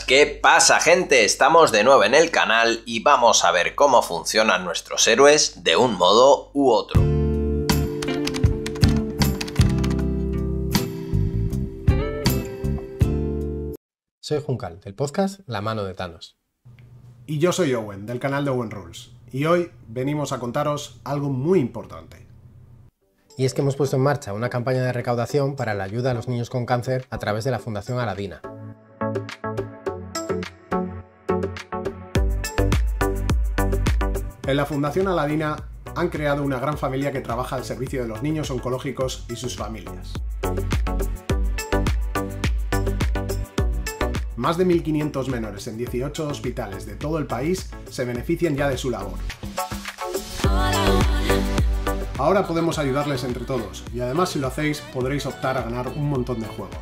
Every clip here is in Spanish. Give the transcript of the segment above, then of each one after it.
¿qué pasa gente? Estamos de nuevo en el canal y vamos a ver cómo funcionan nuestros héroes de un modo u otro. Soy Juncal, del podcast La mano de Thanos. Y yo soy Owen, del canal de Owen Rules. Y hoy venimos a contaros algo muy importante. Y es que hemos puesto en marcha una campaña de recaudación para la ayuda a los niños con cáncer a través de la Fundación Aladina. En la Fundación Aladina han creado una gran familia que trabaja al servicio de los niños oncológicos y sus familias. Más de 1.500 menores en 18 hospitales de todo el país se benefician ya de su labor. Ahora podemos ayudarles entre todos y además si lo hacéis podréis optar a ganar un montón de juegos.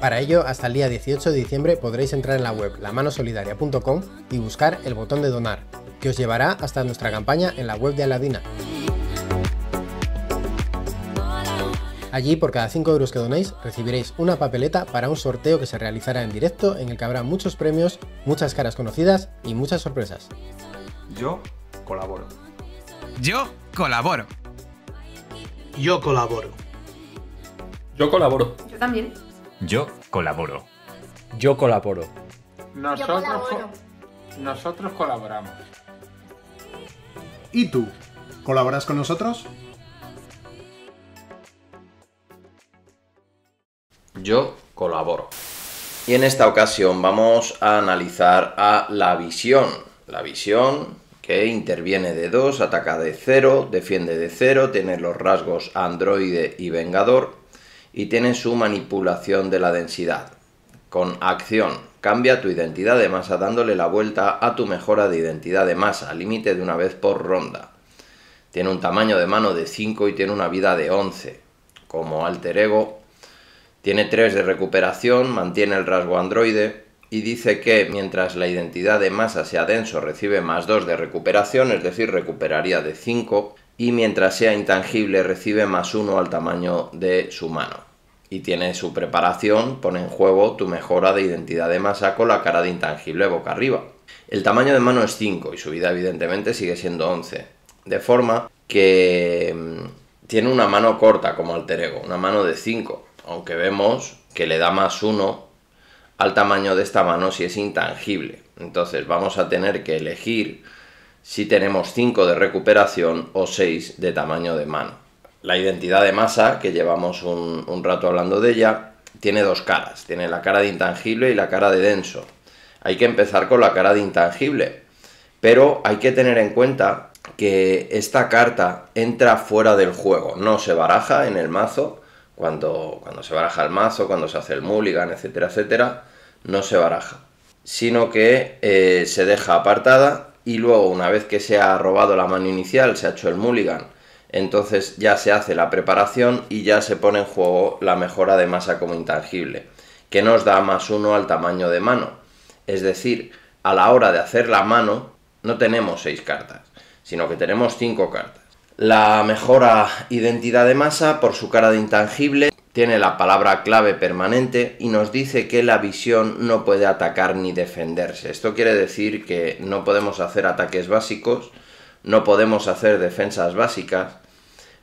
Para ello, hasta el día 18 de diciembre podréis entrar en la web lamanoSolidaria.com y buscar el botón de donar que os llevará hasta nuestra campaña en la web de Aladina. Allí, por cada 5 euros que donéis, recibiréis una papeleta para un sorteo que se realizará en directo en el que habrá muchos premios, muchas caras conocidas y muchas sorpresas. Yo colaboro. Yo colaboro. Yo colaboro. Yo colaboro. Yo también. Yo colaboro. Yo colaboro. Nosotros, nosotros colaboramos. ¿Y tú? ¿Colaboras con nosotros? Yo colaboro. Y en esta ocasión vamos a analizar a la visión. La visión que interviene de 2, ataca de 0, defiende de 0, tiene los rasgos androide y vengador y tiene su manipulación de la densidad con acción Cambia tu identidad de masa dándole la vuelta a tu mejora de identidad de masa, límite de una vez por ronda. Tiene un tamaño de mano de 5 y tiene una vida de 11. Como alter ego, tiene 3 de recuperación, mantiene el rasgo androide y dice que mientras la identidad de masa sea denso recibe más 2 de recuperación, es decir, recuperaría de 5 y mientras sea intangible recibe más 1 al tamaño de su mano y tiene su preparación, pone en juego tu mejora de identidad de masa con la cara de intangible boca arriba. El tamaño de mano es 5 y su vida evidentemente sigue siendo 11, de forma que mm, tiene una mano corta como alter ego, una mano de 5, aunque vemos que le da más 1 al tamaño de esta mano si es intangible. Entonces vamos a tener que elegir si tenemos 5 de recuperación o 6 de tamaño de mano. La identidad de masa, que llevamos un, rato hablando de ella, tiene dos caras. Tiene la cara de intangible y la cara de denso. Hay que empezar con la cara de intangible. Pero hay que tener en cuenta que esta carta entra fuera del juego, no se baraja en el mazo, cuando, cuando, se baraja el mazo, cuando se hace el mulligan, etcétera, etcétera, no se baraja, sino que eh, se deja apartada y luego una vez que se ha robado la mano inicial, se ha hecho el mulligan entonces ya se hace la preparación y ya se pone en juego la mejora de masa como intangible, que nos da más uno al tamaño de mano. Es decir, a la hora de hacer la mano no tenemos seis cartas, sino que tenemos cinco cartas. La mejora identidad de masa por su cara de intangible tiene la palabra clave permanente y nos dice que la visión no puede atacar ni defenderse. Esto quiere decir que no podemos hacer ataques básicos, no podemos hacer defensas básicas,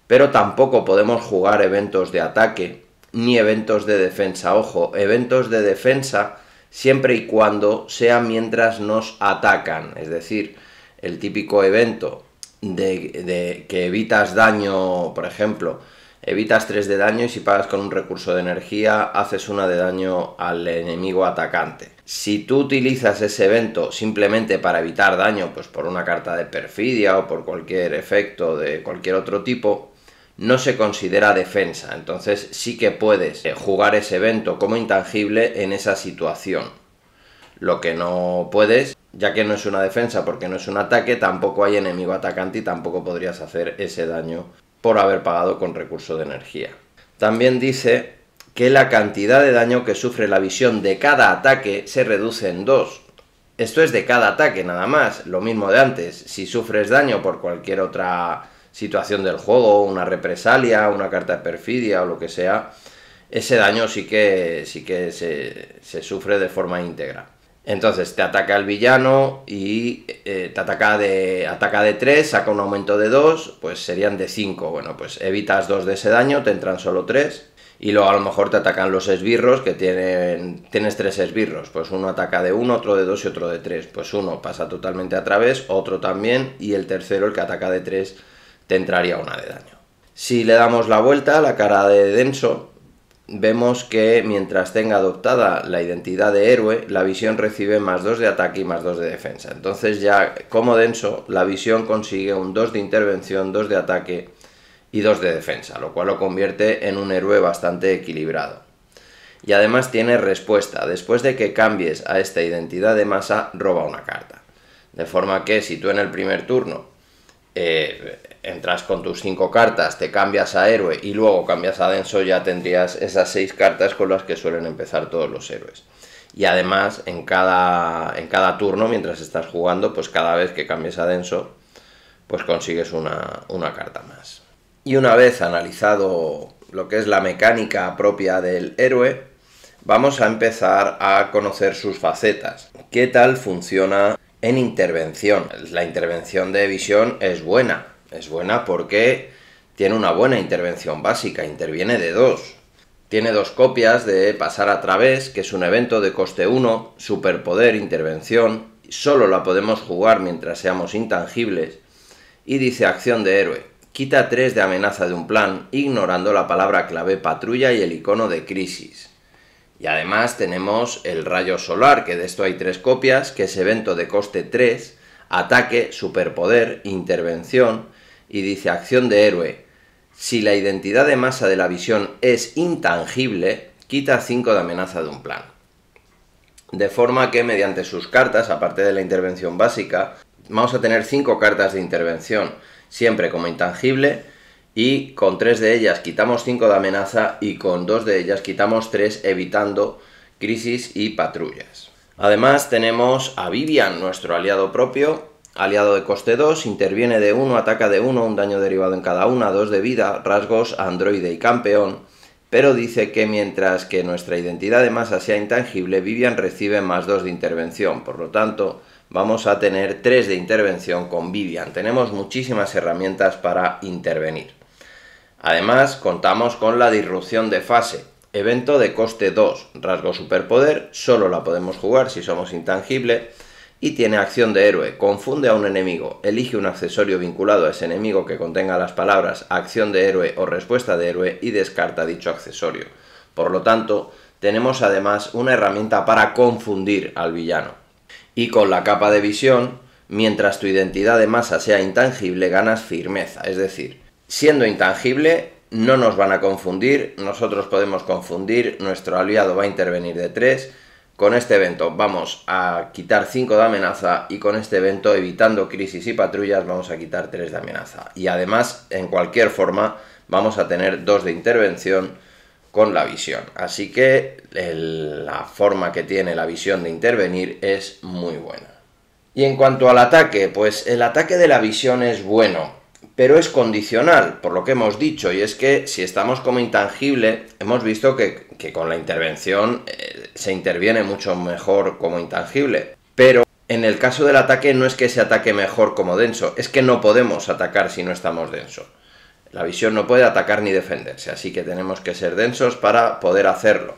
pero tampoco podemos jugar eventos de ataque ni eventos de defensa. Ojo, eventos de defensa siempre y cuando sea mientras nos atacan, es decir, el típico evento de, que evitas daño, por ejemplo, evitas 3 de daño y si pagas con un recurso de energía haces una de daño al enemigo atacante. Si tú utilizas ese evento simplemente para evitar daño, pues por una carta de perfidia o por cualquier efecto de cualquier otro tipo, no se considera defensa. Entonces sí que puedes eh, jugar ese evento como intangible en esa situación. Lo que no puedes, ya que no es una defensa porque no es un ataque, tampoco hay enemigo atacante y tampoco podrías hacer ese daño por haber pagado con recurso de energía. También dice que la cantidad de daño que sufre la visión de cada ataque se reduce en 2. Esto es de cada ataque nada más, lo mismo de antes. Si sufres daño por cualquier otra situación del juego, una represalia, una carta de perfidia o lo que sea, ese daño sí que, sí que se, sufre de forma íntegra. Entonces te ataca el villano y eh, te ataca de, ataca de 3, saca un aumento de 2, pues serían de 5. Bueno, pues evitas 2 de ese daño, te entran solo 3 y luego a lo mejor te atacan los esbirros que tienen tienes tres esbirros pues uno ataca de uno otro de dos y otro de tres pues uno pasa totalmente a través otro también y el tercero el que ataca de tres te entraría una de daño si le damos la vuelta a la cara de denso vemos que mientras tenga adoptada la identidad de héroe, la visión recibe más dos de ataque y más dos de defensa. Entonces ya como denso, la visión consigue un 2 de intervención, dos de ataque y dos de defensa, lo cual lo convierte en un héroe bastante equilibrado. Y además tiene respuesta, después de que cambies a esta identidad de masa, roba una carta. De forma que si tú en el primer turno eh, entras con tus cinco cartas, te cambias a héroe y luego cambias a denso, ya tendrías esas seis cartas con las que suelen empezar todos los héroes. Y además, en cada, en cada turno, mientras estás jugando, pues cada vez que cambies a denso, pues consigues una carta más. Y una vez analizado lo que es la mecánica propia del héroe, vamos a empezar a conocer sus facetas. ¿Qué tal funciona en intervención? La intervención de visión es buena. Es buena porque tiene una buena intervención básica, interviene de dos. Tiene dos copias de Pasar a través, que es un evento de coste 1, superpoder, intervención. Solo la podemos jugar mientras seamos intangibles. Y dice acción de héroe. Quita 3 de amenaza de un plan, ignorando la palabra clave patrulla y el icono de crisis. Y además tenemos el rayo solar, que de esto hay 3 copias, que es evento de coste 3, ataque, superpoder, intervención, y dice acción de héroe. Si la identidad de masa de la visión es intangible, quita 5 de amenaza de un plan. De forma que mediante sus cartas, aparte de la intervención básica, vamos a tener 5 cartas de intervención siempre como intangible y con tres de ellas quitamos cinco de amenaza y con dos de ellas quitamos tres evitando crisis y patrullas. Además tenemos a Vivian, nuestro aliado propio, aliado de coste 2, interviene de 1, ataca de 1, un daño derivado en cada una, 2 de vida, rasgos androide y campeón, pero dice que mientras que nuestra identidad de masa sea intangible, Vivian recibe más 2 de intervención, por lo tanto, vamos a tener tres de intervención con Vivian. Tenemos muchísimas herramientas para intervenir. Además, contamos con la disrupción de fase, evento de coste 2, rasgo superpoder, solo la podemos jugar si somos intangible, y tiene acción de héroe, confunde a un enemigo, elige un accesorio vinculado a ese enemigo que contenga las palabras acción de héroe o respuesta de héroe y descarta dicho accesorio. Por lo tanto, tenemos además una herramienta para confundir al villano. Y con la capa de visión, mientras tu identidad de masa sea intangible, ganas firmeza. Es decir, siendo intangible, no nos van a confundir, nosotros podemos confundir, nuestro aliado va a intervenir de 3. Con este evento vamos a quitar 5 de amenaza y con este evento, evitando crisis y patrullas, vamos a quitar 3 de amenaza. Y además, en cualquier forma, vamos a tener 2 de intervención con la visión. Así que la forma que tiene la visión de intervenir es muy buena. Y en cuanto al ataque, pues el ataque de la visión es bueno, pero es condicional, por lo que hemos dicho, y es que si estamos como intangible, hemos visto que, con la intervención eh, se interviene mucho mejor como intangible, pero en el caso del ataque no es que se ataque mejor como denso, es que no podemos atacar si no estamos denso. La visión no puede atacar ni defenderse, así que tenemos que ser densos para poder hacerlo.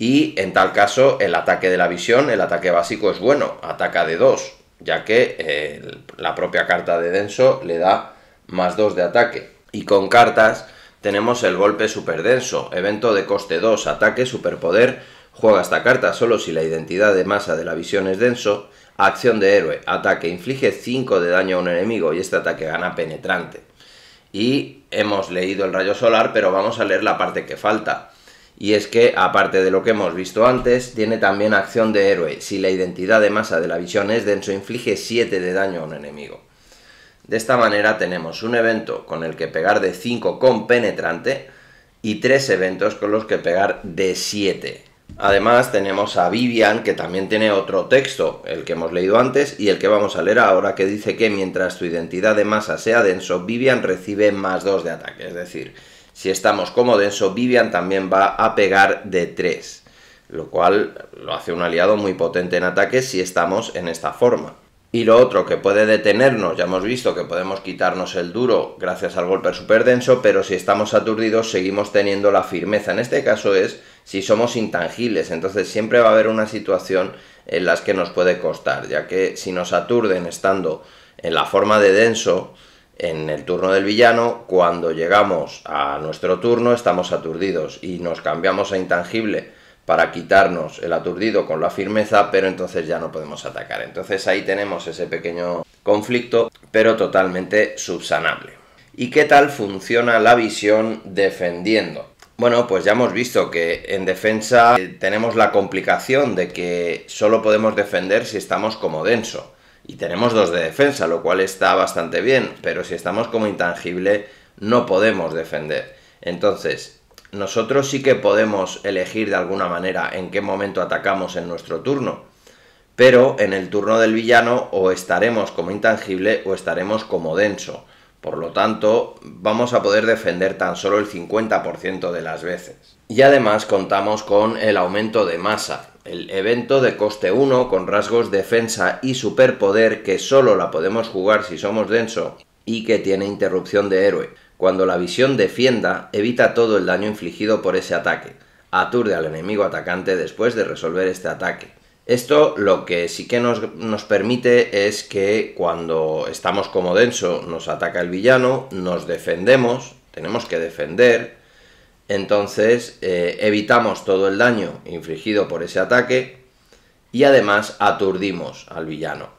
Y en tal caso, el ataque de la visión, el ataque básico es bueno, ataca de 2, ya que eh, la propia carta de denso le da más 2 de ataque. Y con cartas tenemos el golpe denso, evento de coste 2, ataque, superpoder, juega esta carta solo si la identidad de masa de la visión es denso, acción de héroe, ataque, inflige 5 de daño a un enemigo y este ataque gana penetrante y hemos leído el rayo solar, pero vamos a leer la parte que falta. Y es que, aparte de lo que hemos visto antes, tiene también acción de héroe. Si la identidad de masa de la visión es denso, inflige 7 de daño a un enemigo. De esta manera tenemos un evento con el que pegar de 5 con penetrante y 3 eventos con los que pegar de 7. Además tenemos a Vivian que también tiene otro texto, el que hemos leído antes y el que vamos a leer ahora, que dice que mientras tu identidad de masa sea denso, Vivian recibe más 2 de ataque. Es decir, si estamos como denso, Vivian también va a pegar de 3, lo cual lo hace un aliado muy potente en ataques si estamos en esta forma. Y lo otro que puede detenernos, ya hemos visto que podemos quitarnos el duro gracias al golpe super denso, pero si estamos aturdidos seguimos teniendo la firmeza. En este caso es si somos intangibles. Entonces siempre va a haber una situación en las que nos puede costar, ya que si nos aturden estando en la forma de denso, en el turno del villano, cuando llegamos a nuestro turno estamos aturdidos y nos cambiamos a intangible para quitarnos el aturdido con la firmeza, pero entonces ya no podemos atacar. Entonces ahí tenemos ese pequeño conflicto, pero totalmente subsanable. ¿Y qué tal funciona la visión defendiendo? Bueno, pues ya hemos visto que en defensa eh, tenemos la complicación de que solo podemos defender si estamos como denso. Y tenemos dos de defensa, lo cual está bastante bien, pero si estamos como intangible no podemos defender. Entonces, nosotros sí que podemos elegir de alguna manera en qué momento atacamos en nuestro turno. Pero en el turno del villano o estaremos como intangible o estaremos como denso. Por lo tanto, vamos a poder defender tan solo el 50% de las veces. Y además contamos con el aumento de masa, el evento de coste 1 con rasgos defensa y superpoder que solo la podemos jugar si somos denso y que tiene interrupción de héroe. Cuando la visión defienda, evita todo el daño infligido por ese ataque. Aturde al enemigo atacante después de resolver este ataque. Esto lo que sí que nos, permite es que cuando estamos como denso nos ataca el villano, nos defendemos, tenemos que defender, entonces eh, evitamos todo el daño infligido por ese ataque y además aturdimos al villano.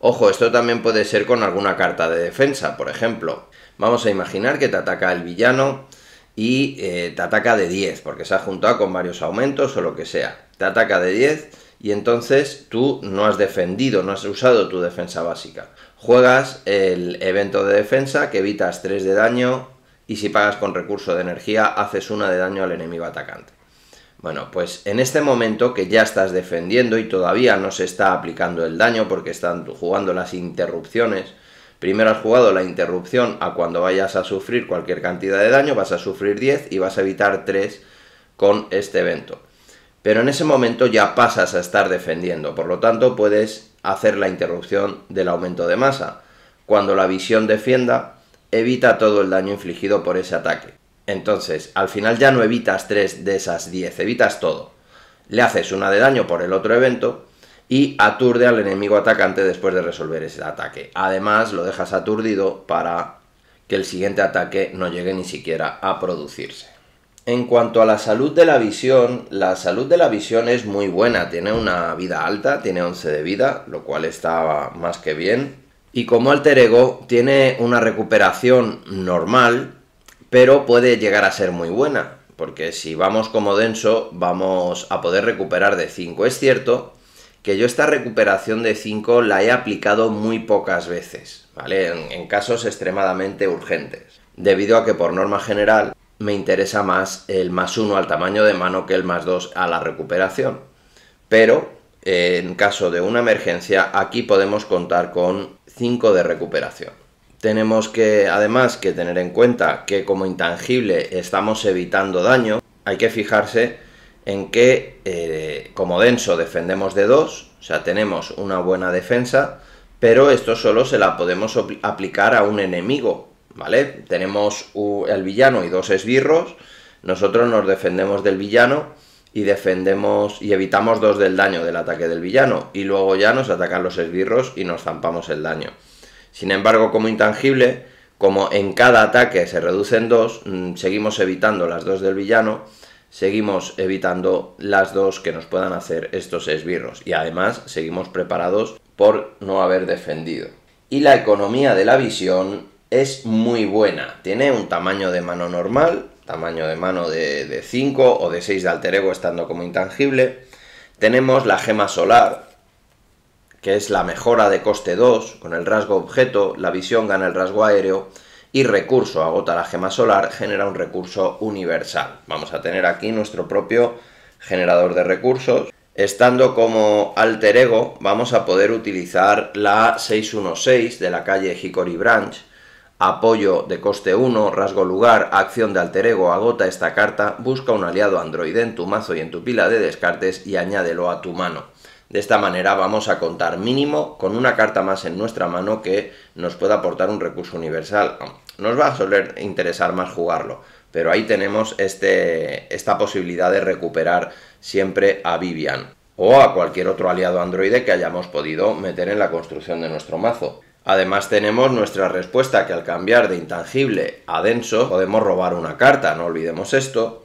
Ojo, esto también puede ser con alguna carta de defensa, por ejemplo. Vamos a imaginar que te ataca el villano y eh, te ataca de 10, porque se ha juntado con varios aumentos o lo que sea. Te ataca de 10 y entonces tú no has defendido, no has usado tu defensa básica. Juegas el evento de defensa que evitas 3 de daño y si pagas con recurso de energía haces una de daño al enemigo atacante. Bueno, pues en este momento que ya estás defendiendo y todavía no se está aplicando el daño porque están jugando las interrupciones, primero has jugado la interrupción a cuando vayas a sufrir cualquier cantidad de daño, vas a sufrir 10 y vas a evitar 3 con este evento pero en ese momento ya pasas a estar defendiendo, por lo tanto puedes hacer la interrupción del aumento de masa. Cuando la visión defienda, evita todo el daño infligido por ese ataque. Entonces, al final ya no evitas tres de esas 10, evitas todo. Le haces una de daño por el otro evento y aturde al enemigo atacante después de resolver ese ataque. Además, lo dejas aturdido para que el siguiente ataque no llegue ni siquiera a producirse. En cuanto a la salud de la visión, la salud de la visión es muy buena, tiene una vida alta, tiene 11 de vida, lo cual está más que bien. Y como alter ego, tiene una recuperación normal, pero puede llegar a ser muy buena, porque si vamos como denso, vamos a poder recuperar de 5. Es cierto que yo esta recuperación de 5 la he aplicado muy pocas veces, ¿vale? En, en casos extremadamente urgentes, debido a que por norma general me interesa más el más 1 al tamaño de mano que el más 2 a la recuperación. Pero en caso de una emergencia, aquí podemos contar con 5 de recuperación. Tenemos que además que tener en cuenta que como intangible estamos evitando daño. Hay que fijarse en que eh, como denso defendemos de 2, o sea, tenemos una buena defensa, pero esto solo se la podemos aplicar a un enemigo, tenemos el villano y dos esbirros, nosotros nos defendemos del villano y defendemos y evitamos dos del daño del ataque del villano y luego ya nos atacan los esbirros y nos zampamos el daño. Sin embargo, como intangible, como en cada ataque se reducen dos, mm, seguimos evitando las dos del villano, seguimos evitando las dos que nos puedan hacer estos esbirros y además seguimos preparados por no haber defendido. Y la economía de la visión es muy buena. Tiene un tamaño de mano normal, tamaño de mano de 5 o de 6 de alter ego estando como intangible. Tenemos la gema solar, que es la mejora de coste 2, con el rasgo objeto, la visión gana el rasgo aéreo y recurso agota la gema solar, genera un recurso universal. Vamos a tener aquí nuestro propio generador de recursos. Estando como alter ego, vamos a poder utilizar la 616 de la calle Hickory Branch, Apoyo de coste 1, rasgo lugar, acción de alter ego, agota esta carta, busca un aliado androide en tu mazo y en tu pila de descartes y añádelo a tu mano. De esta manera vamos a contar mínimo con una carta más en nuestra mano que nos pueda aportar un recurso universal. Nos va a soler interesar más jugarlo, pero ahí tenemos este, esta posibilidad de recuperar siempre a Vivian o a cualquier otro aliado androide que hayamos podido meter en la construcción de nuestro mazo. Además tenemos nuestra respuesta que al cambiar de intangible a denso podemos robar una carta, no olvidemos esto.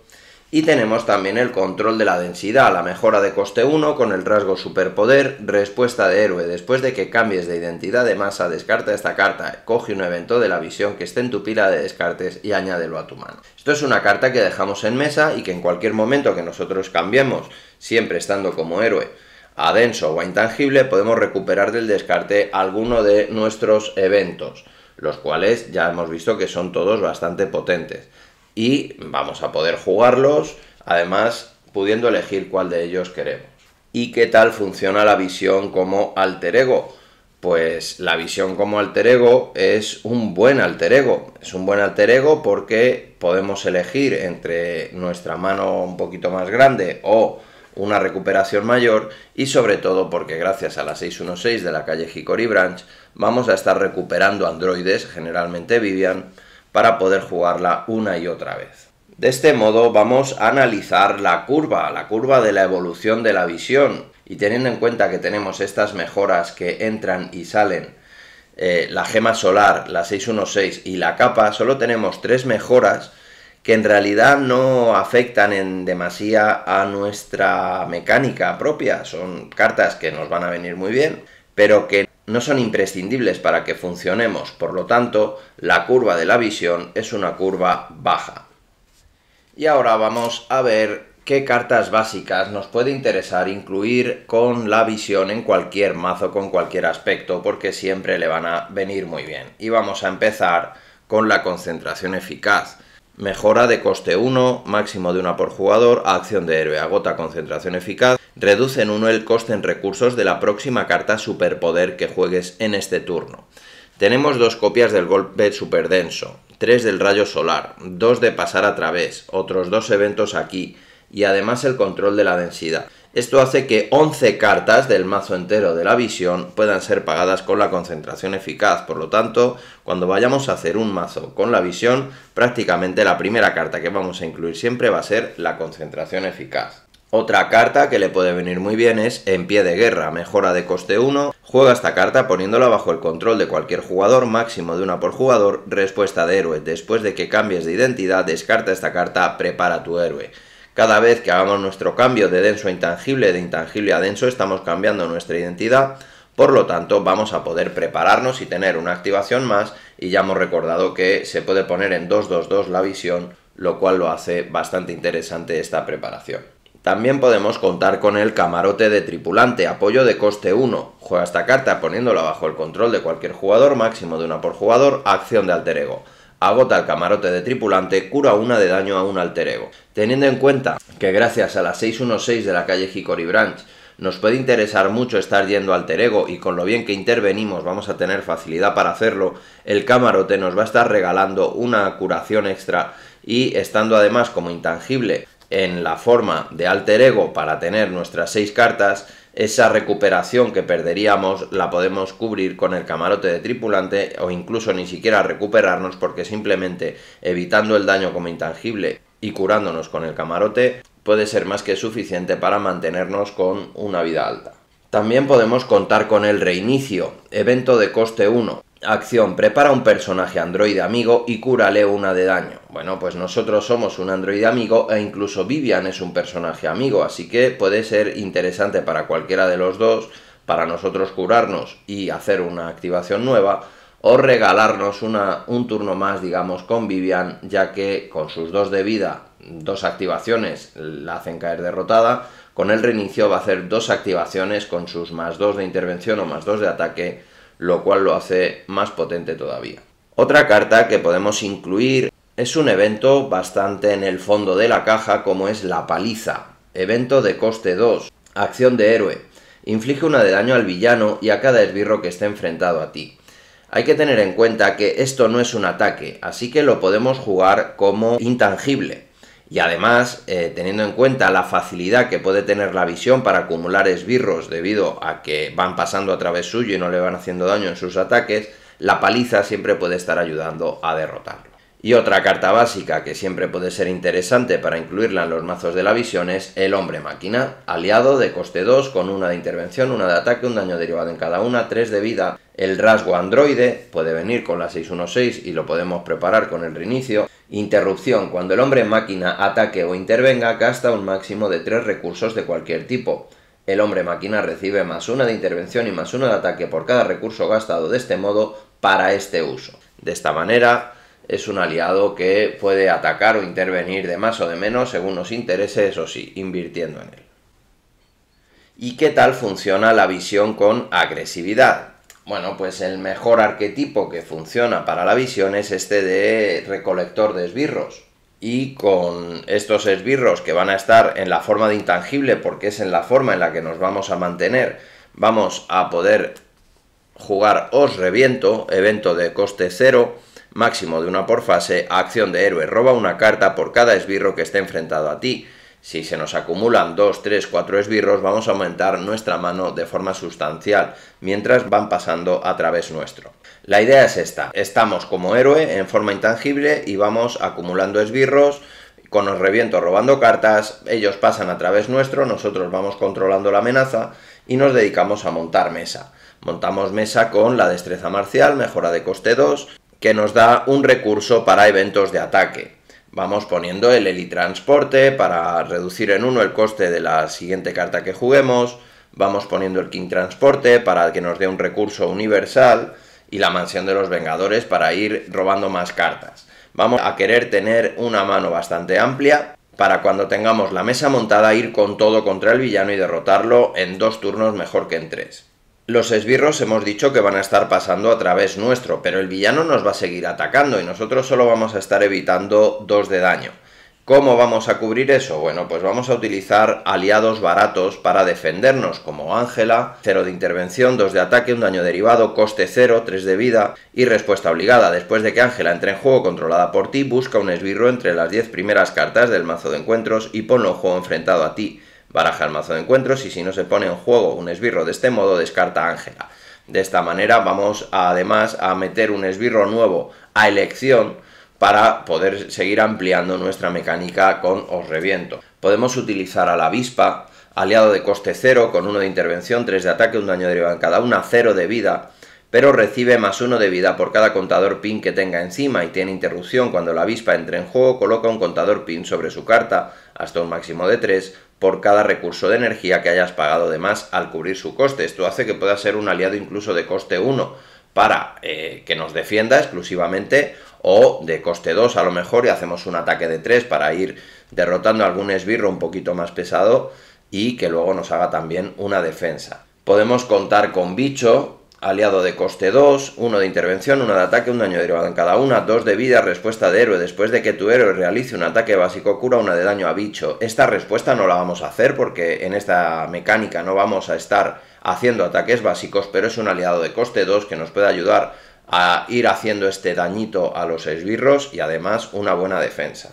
Y tenemos también el control de la densidad, la mejora de coste 1 con el rasgo superpoder, respuesta de héroe. Después de que cambies de identidad de masa, descarta esta carta, coge un evento de la visión que esté en tu pila de descartes y añádelo a tu mano. Esto es una carta que dejamos en mesa y que en cualquier momento que nosotros cambiemos, siempre estando como héroe, a denso o a intangible, podemos recuperar del descarte alguno de nuestros eventos, los cuales ya hemos visto que son todos bastante potentes. Y vamos a poder jugarlos, además pudiendo elegir cuál de ellos queremos. ¿Y qué tal funciona la visión como alter ego? Pues la visión como alter ego es un buen alter ego. Es un buen alter ego porque podemos elegir entre nuestra mano un poquito más grande o una recuperación mayor y sobre todo porque gracias a la 616 de la calle Hickory Branch vamos a estar recuperando androides, generalmente Vivian, para poder jugarla una y otra vez. De este modo vamos a analizar la curva, la curva de la evolución de la visión y teniendo en cuenta que tenemos estas mejoras que entran y salen eh, la gema solar, la 616 y la capa, solo tenemos tres mejoras que en realidad no afectan en demasía a nuestra mecánica propia. Son cartas que nos van a venir muy bien, pero que no son imprescindibles para que funcionemos. Por lo tanto, la curva de la visión es una curva baja. Y ahora vamos a ver qué cartas básicas nos puede interesar incluir con la visión en cualquier mazo, con cualquier aspecto, porque siempre le van a venir muy bien. Y vamos a empezar con la concentración eficaz. Mejora de coste 1, máximo de una por jugador, acción de héroe, agota concentración eficaz. Reduce en 1 el coste en recursos de la próxima carta superpoder que juegues en este turno. Tenemos dos copias del golpe superdenso, tres del rayo solar, dos de pasar a través, otros dos eventos aquí y además el control de la densidad. Esto hace que 11 cartas del mazo entero de la visión puedan ser pagadas con la concentración eficaz. Por lo tanto, cuando vayamos a hacer un mazo con la visión, prácticamente la primera carta que vamos a incluir siempre va a ser la concentración eficaz. Otra carta que le puede venir muy bien es En pie de guerra, mejora de coste 1. Juega esta carta poniéndola bajo el control de cualquier jugador, máximo de una por jugador, respuesta de héroe. Después de que cambies de identidad, descarta esta carta, prepara tu héroe. Cada vez que hagamos nuestro cambio de denso a intangible, de intangible a denso, estamos cambiando nuestra identidad, por lo tanto vamos a poder prepararnos y tener una activación más y ya hemos recordado que se puede poner en 222 la visión, lo cual lo hace bastante interesante esta preparación. También podemos contar con el camarote de tripulante, apoyo de coste 1. Juega esta carta poniéndola bajo el control de cualquier jugador, máximo de una por jugador, acción de alter ego agota el camarote de tripulante, cura una de daño a un alter ego. Teniendo en cuenta que gracias a la 616 de la calle Hickory Branch nos puede interesar mucho estar yendo alter ego y con lo bien que intervenimos vamos a tener facilidad para hacerlo, el camarote nos va a estar regalando una curación extra y estando además como intangible en la forma de alter ego para tener nuestras 6 cartas, esa recuperación que perderíamos la podemos cubrir con el camarote de tripulante o incluso ni siquiera recuperarnos porque simplemente evitando el daño como intangible y curándonos con el camarote puede ser más que suficiente para mantenernos con una vida alta. También podemos contar con el reinicio, evento de coste 1, Acción, prepara un personaje androide amigo y cúrale una de daño. Bueno, pues nosotros somos un androide amigo e incluso Vivian es un personaje amigo, así que puede ser interesante para cualquiera de los dos, para nosotros curarnos y hacer una activación nueva, o regalarnos una, un turno más, digamos, con Vivian, ya que con sus dos de vida, dos activaciones la hacen caer derrotada, con el reinicio va a hacer dos activaciones con sus más dos de intervención o más dos de ataque lo cual lo hace más potente todavía. Otra carta que podemos incluir es un evento bastante en el fondo de la caja como es la paliza, evento de coste 2, acción de héroe, inflige una de daño al villano y a cada esbirro que esté enfrentado a ti. Hay que tener en cuenta que esto no es un ataque, así que lo podemos jugar como intangible. Y además, eh, teniendo en cuenta la facilidad que puede tener la visión para acumular esbirros debido a que van pasando a través suyo y no le van haciendo daño en sus ataques, la paliza siempre puede estar ayudando a derrotarlo. Y otra carta básica que siempre puede ser interesante para incluirla en los mazos de la visión es el hombre máquina, aliado de coste 2 con una de intervención, una de ataque, un daño derivado en cada una, 3 de vida. El rasgo androide puede venir con la 616 y lo podemos preparar con el reinicio. Interrupción, cuando el hombre máquina ataque o intervenga gasta un máximo de 3 recursos de cualquier tipo. El hombre máquina recibe más una de intervención y más una de ataque por cada recurso gastado de este modo para este uso. De esta manera, es un aliado que puede atacar o intervenir de más o de menos según los intereses, eso sí, invirtiendo en él. ¿Y qué tal funciona la visión con agresividad? Bueno, pues el mejor arquetipo que funciona para la visión es este de recolector de esbirros. Y con estos esbirros que van a estar en la forma de intangible, porque es en la forma en la que nos vamos a mantener, vamos a poder jugar Os Reviento, evento de coste cero, máximo de una por fase, acción de héroe, roba una carta por cada esbirro que esté enfrentado a ti. Si se nos acumulan 2, 3, 4 esbirros, vamos a aumentar nuestra mano de forma sustancial, mientras van pasando a través nuestro. La idea es esta, estamos como héroe en forma intangible y vamos acumulando esbirros, con los revientos robando cartas, ellos pasan a través nuestro, nosotros vamos controlando la amenaza y nos dedicamos a montar mesa. Montamos mesa con la destreza marcial, mejora de coste 2, que nos da un recurso para eventos de ataque. Vamos poniendo el transporte para reducir en uno el coste de la siguiente carta que juguemos. Vamos poniendo el King Transporte para que nos dé un recurso universal y la mansión de los Vengadores para ir robando más cartas. Vamos a querer tener una mano bastante amplia para cuando tengamos la mesa montada ir con todo contra el villano y derrotarlo en dos turnos mejor que en tres. Los esbirros hemos dicho que van a estar pasando a través nuestro, pero el villano nos va a seguir atacando y nosotros solo vamos a estar evitando 2 de daño. ¿Cómo vamos a cubrir eso? Bueno, pues vamos a utilizar aliados baratos para defendernos, como Ángela, 0 de intervención, 2 de ataque, un daño derivado, coste 0, 3 de vida y respuesta obligada. Después de que Ángela entre en juego controlada por ti, busca un esbirro entre las 10 primeras cartas del mazo de encuentros y ponlo en juego enfrentado a ti. Baraja el mazo de encuentros y si no se pone en juego un esbirro de este modo, descarta a Ángela. De esta manera vamos además a meter un esbirro nuevo a elección para poder seguir ampliando nuestra mecánica con os reviento. Podemos utilizar a la avispa, aliado de coste 0, con 1 de intervención, 3 de ataque, un daño de en cada una, 0 de vida, pero recibe más 1 de vida por cada contador pin que tenga encima y tiene interrupción cuando la avispa entre en juego, coloca un contador pin sobre su carta, hasta un máximo de 3, por cada recurso de energía que hayas pagado de más al cubrir su coste. Esto hace que pueda ser un aliado incluso de coste 1 para eh, que nos defienda exclusivamente o de coste 2 a lo mejor y hacemos un ataque de 3 para ir derrotando algún esbirro un poquito más pesado y que luego nos haga también una defensa. Podemos contar con bicho, aliado de coste 2, 1 de intervención, 1 de ataque, un daño derivado en cada una, 2 de vida, respuesta de héroe. Después de que tu héroe realice un ataque básico, cura una de daño a bicho. Esta respuesta no la vamos a hacer porque en esta mecánica no vamos a estar haciendo ataques básicos, pero es un aliado de coste 2 que nos puede ayudar a ir haciendo este dañito a los esbirros y además una buena defensa.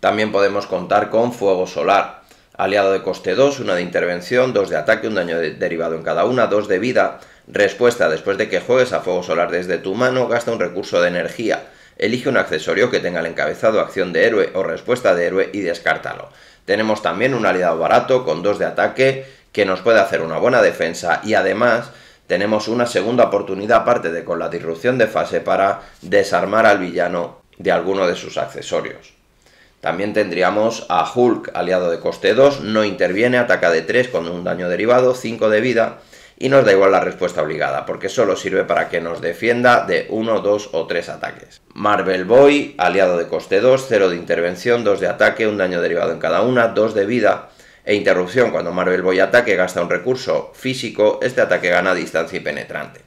También podemos contar con Fuego Solar, aliado de coste 2, 1 de intervención, 2 de ataque, un daño derivado en cada una, 2 de vida, Respuesta, después de que juegues a fuego solar desde tu mano, gasta un recurso de energía. Elige un accesorio que tenga el encabezado acción de héroe o respuesta de héroe y descártalo. Tenemos también un aliado barato con 2 de ataque que nos puede hacer una buena defensa y además tenemos una segunda oportunidad aparte de con la disrupción de fase para desarmar al villano de alguno de sus accesorios. También tendríamos a Hulk, aliado de coste 2, no interviene, ataca de 3 con un daño derivado, 5 de vida y nos da igual la respuesta obligada, porque solo sirve para que nos defienda de 1, 2 o 3 ataques. Marvel Boy, aliado de coste 2, 0 de intervención, 2 de ataque, un daño derivado en cada una, 2 de vida e interrupción. Cuando Marvel Boy ataque gasta un recurso físico, este ataque gana distancia y penetrante.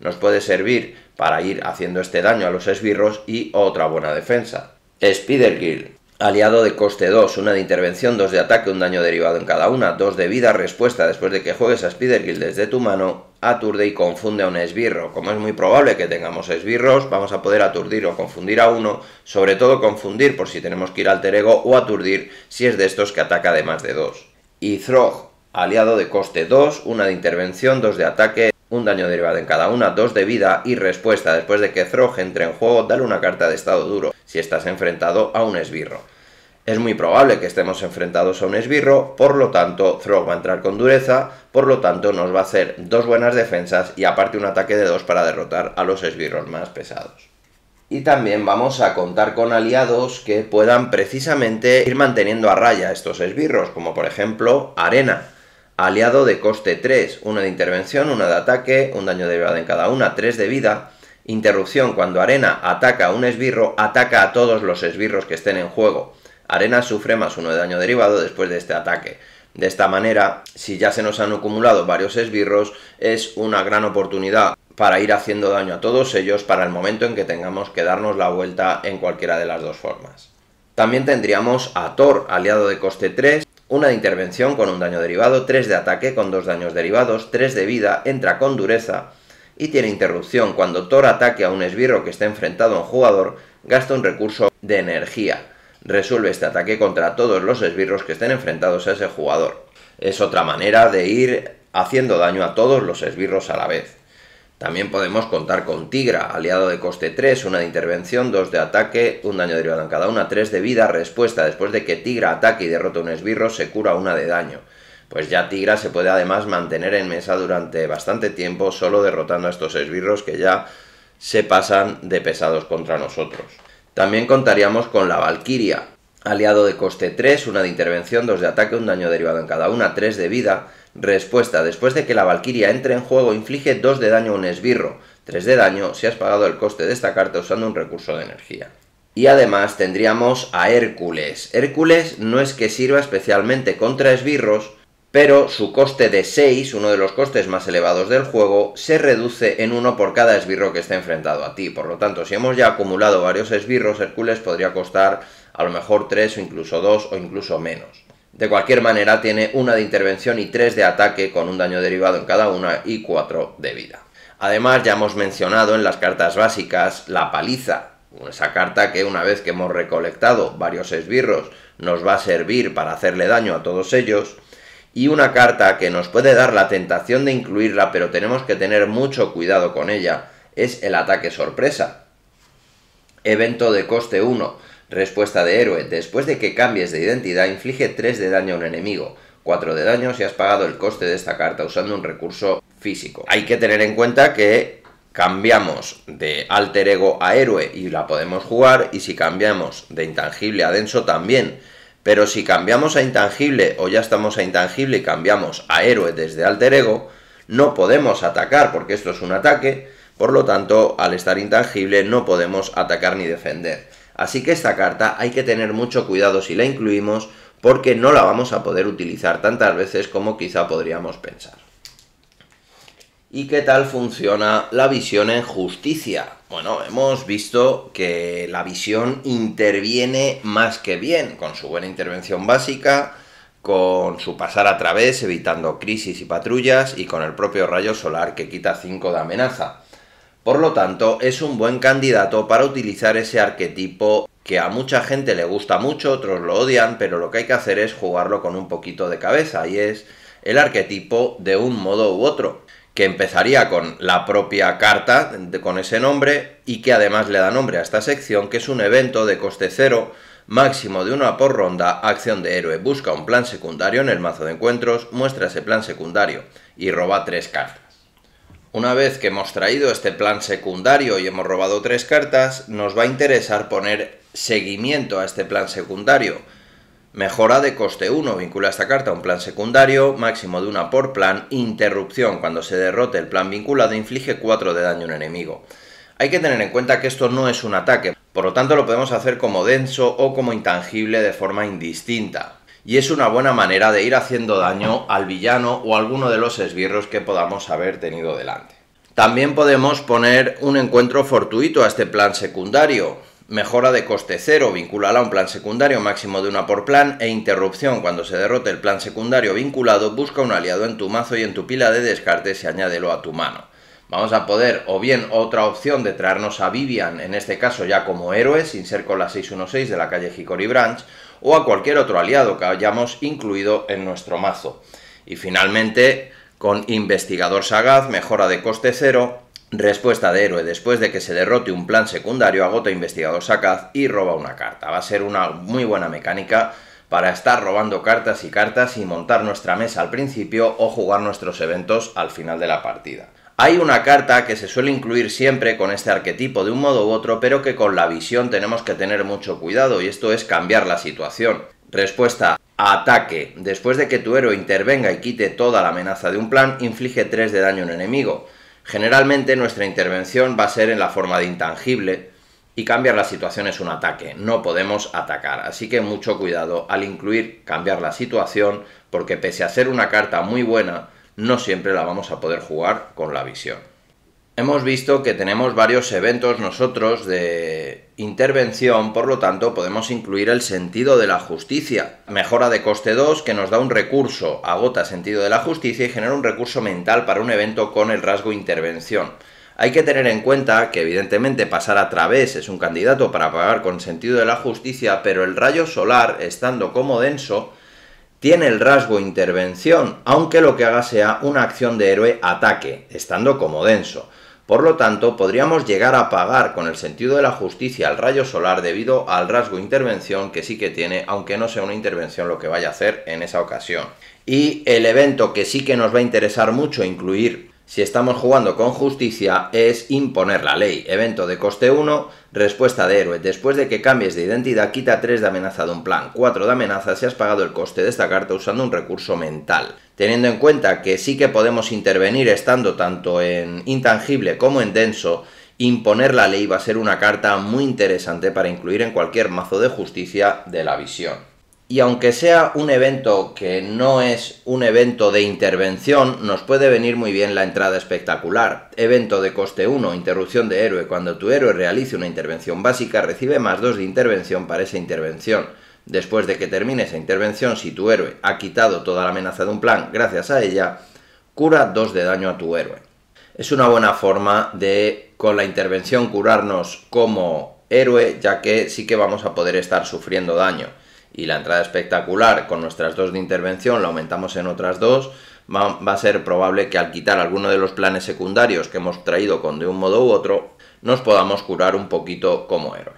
Nos puede servir para ir haciendo este daño a los esbirros y otra buena defensa. Spider Girl, aliado de coste 2, una de intervención, 2 de ataque, un daño derivado en cada una, dos de vida, respuesta después de que juegues a Spider desde tu mano, aturde y confunde a un esbirro. Como es muy probable que tengamos esbirros, vamos a poder aturdir o confundir a uno, sobre todo confundir por si tenemos que ir al ego o aturdir si es de estos que ataca de más de 2. Y Throg, aliado de coste 2, una de intervención, dos de ataque, un daño derivado en cada una, dos de vida y respuesta. Después de que Throg entre en juego, dale una carta de estado duro si estás enfrentado a un esbirro. Es muy probable que estemos enfrentados a un esbirro, por lo tanto Throg va a entrar con dureza, por lo tanto nos va a hacer dos buenas defensas y aparte un ataque de dos para derrotar a los esbirros más pesados. Y también vamos a contar con aliados que puedan precisamente ir manteniendo a raya estos esbirros, como por ejemplo Arena, aliado de coste 3, 1 de intervención, 1 de ataque, un daño derivado en cada una, 3 de vida. Interrupción, cuando Arena ataca a un esbirro, ataca a todos los esbirros que estén en juego. Arena sufre más uno de daño derivado después de este ataque. De esta manera, si ya se nos han acumulado varios esbirros, es una gran oportunidad para ir haciendo daño a todos ellos para el momento en que tengamos que darnos la vuelta en cualquiera de las dos formas. También tendríamos a Thor, aliado de coste 3, una de intervención con un daño derivado, 3 de ataque con dos daños derivados, 3 de vida, entra con dureza y tiene interrupción. Cuando Thor ataque a un esbirro que está enfrentado a un jugador, gasta un recurso de energía. Resuelve este ataque contra todos los esbirros que estén enfrentados a ese jugador. Es otra manera de ir haciendo daño a todos los esbirros a la vez. También podemos contar con Tigra, aliado de coste 3, una de intervención, 2 de ataque, un daño derivado en cada una, 3 de vida, respuesta. Después de que Tigra ataque y derrota un esbirro, se cura una de daño. Pues ya Tigra se puede además mantener en mesa durante bastante tiempo, solo derrotando a estos esbirros que ya se pasan de pesados contra nosotros. También contaríamos con la Valquiria, aliado de coste 3, una de intervención, 2 de ataque, un daño derivado en cada una, 3 de vida Respuesta. Después de que la Valkyria entre en juego, inflige 2 de daño a un esbirro, 3 de daño si has pagado el coste de esta carta usando un recurso de energía. Y además tendríamos a Hércules. Hércules no es que sirva especialmente contra esbirros, pero su coste de 6, uno de los costes más elevados del juego, se reduce en uno por cada esbirro que esté enfrentado a ti. Por lo tanto, si hemos ya acumulado varios esbirros, Hércules podría costar a lo mejor 3 o incluso 2 o incluso menos. De cualquier manera, tiene una de intervención y tres de ataque con un daño derivado en cada una y cuatro de vida. Además, ya hemos mencionado en las cartas básicas la paliza, esa carta que una vez que hemos recolectado varios esbirros nos va a servir para hacerle daño a todos ellos, y una carta que nos puede dar la tentación de incluirla, pero tenemos que tener mucho cuidado con ella, es el ataque sorpresa. Evento de coste 1 Respuesta de héroe. Después de que cambies de identidad, inflige 3 de daño a un enemigo. 4 de daño si has pagado el coste de esta carta usando un recurso físico. Hay que tener en cuenta que cambiamos de alter ego a héroe y la podemos jugar y si cambiamos de intangible a denso también. Pero si cambiamos a intangible o ya estamos a intangible y cambiamos a héroe desde alter ego, no podemos atacar porque esto es un ataque, por lo tanto al estar intangible no podemos atacar ni defender. Así que esta carta hay que tener mucho cuidado si la incluimos porque no la vamos a poder utilizar tantas veces como quizá podríamos pensar. ¿Y qué tal funciona la visión en justicia? Bueno, hemos visto que la visión interviene más que bien, con su buena intervención básica, con su pasar a través, evitando crisis y patrullas, y con el propio rayo solar que quita 5 de amenaza. Por lo tanto, es un buen candidato para utilizar ese arquetipo que a mucha gente le gusta mucho, otros lo odian, pero lo que hay que hacer es jugarlo con un poquito de cabeza y es el arquetipo de un modo u otro, que empezaría con la propia carta con ese nombre y que además le da nombre a esta sección, que es un evento de coste cero, máximo de una por ronda, acción de héroe, busca un plan secundario en el mazo de encuentros, muestra ese plan secundario y roba tres cartas. Una vez que hemos traído este plan secundario y hemos robado tres cartas, nos va a interesar poner seguimiento a este plan secundario. Mejora de coste 1, vincula esta carta a un plan secundario, máximo de una por plan, interrupción, cuando se derrote el plan vinculado inflige 4 de daño a un enemigo. Hay que tener en cuenta que esto no es un ataque, por lo tanto lo podemos hacer como denso o como intangible de forma indistinta y es una buena manera de ir haciendo daño al villano o alguno de los esbirros que podamos haber tenido delante. También podemos poner un encuentro fortuito a este plan secundario, mejora de coste cero, vinculada a un plan secundario máximo de una por plan e interrupción cuando se derrote el plan secundario vinculado, busca un aliado en tu mazo y en tu pila de descartes y añádelo a tu mano. Vamos a poder, o bien otra opción de traernos a Vivian, en este caso ya como héroe, sin ser con la 616 de la calle Hickory Branch, o a cualquier otro aliado que hayamos incluido en nuestro mazo. Y finalmente, con Investigador Sagaz, mejora de coste cero, Respuesta de héroe. Después de que se derrote un plan secundario, agota investigador Sagaz y roba una carta. Va a ser una muy buena mecánica para estar robando cartas y cartas y montar nuestra mesa al principio o jugar nuestros eventos al final de la partida. Hay una carta que se suele incluir siempre con este arquetipo de un modo u otro, pero que con la visión tenemos que tener mucho cuidado y esto es cambiar la situación. Respuesta. Ataque. Después de que tu héroe intervenga y quite toda la amenaza de un plan, inflige 3 de daño a un enemigo. Generalmente nuestra intervención va a ser en la forma de intangible y cambiar la situación es un ataque. No podemos atacar, así que mucho cuidado al incluir cambiar la situación porque pese a ser una carta muy buena, no siempre la vamos a poder jugar con la visión. Hemos visto que tenemos varios eventos nosotros de intervención, por lo tanto podemos incluir el sentido de la justicia. Mejora de coste 2 que nos da un recurso, agota sentido de la justicia y genera un recurso mental para un evento con el rasgo intervención. Hay que tener en cuenta que evidentemente pasar a través es un candidato para pagar con sentido de la justicia, pero el rayo solar, estando como denso, tiene el rasgo intervención, aunque lo que haga sea una acción de héroe ataque, estando como denso. Por lo tanto, podríamos llegar a pagar con el sentido de la justicia al rayo solar debido al rasgo intervención que sí que tiene, aunque no sea una intervención lo que vaya a hacer en esa ocasión. Y el evento que sí que nos va a interesar mucho incluir si estamos jugando con justicia es imponer la ley. Evento de coste 1, respuesta de héroe. Después de que cambies de identidad, quita 3 de amenaza de un plan, 4 de amenaza si has pagado el coste de esta carta usando un recurso mental. Teniendo en cuenta que sí que podemos intervenir estando tanto en intangible como en denso, imponer la ley va a ser una carta muy interesante para incluir en cualquier mazo de justicia de la visión. Y aunque sea un evento que no es un evento de intervención, nos puede venir muy bien la entrada espectacular. Evento de coste 1, interrupción de héroe. Cuando tu héroe realice una intervención básica, recibe más 2 de intervención para esa intervención. Después de que termine esa intervención, si tu héroe ha quitado toda la amenaza de un plan gracias a ella, cura 2 de daño a tu héroe. Es una buena forma de, con la intervención, curarnos como héroe, ya que sí que vamos a poder estar sufriendo daño y la entrada espectacular con nuestras dos de intervención la aumentamos en otras dos, va, a ser probable que al quitar alguno de los planes secundarios que hemos traído con de un modo u otro, nos podamos curar un poquito como héroe.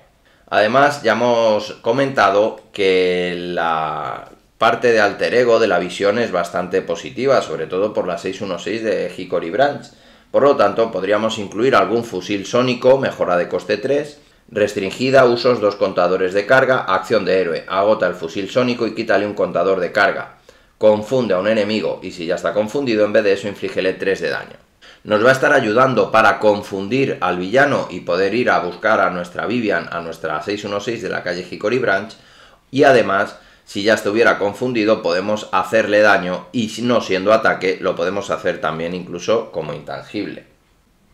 Además, ya hemos comentado que la parte de alter ego de la visión es bastante positiva, sobre todo por la 616 de Hickory Branch. Por lo tanto, podríamos incluir algún fusil sónico, mejora de coste 3, Restringida, usos dos contadores de carga, acción de héroe, agota el fusil sónico y quítale un contador de carga. Confunde a un enemigo y si ya está confundido, en vez de eso inflígele 3 de daño. Nos va a estar ayudando para confundir al villano y poder ir a buscar a nuestra Vivian, a nuestra 616 de la calle Hickory Branch. Y además, si ya estuviera confundido, podemos hacerle daño y no siendo ataque, lo podemos hacer también incluso como intangible.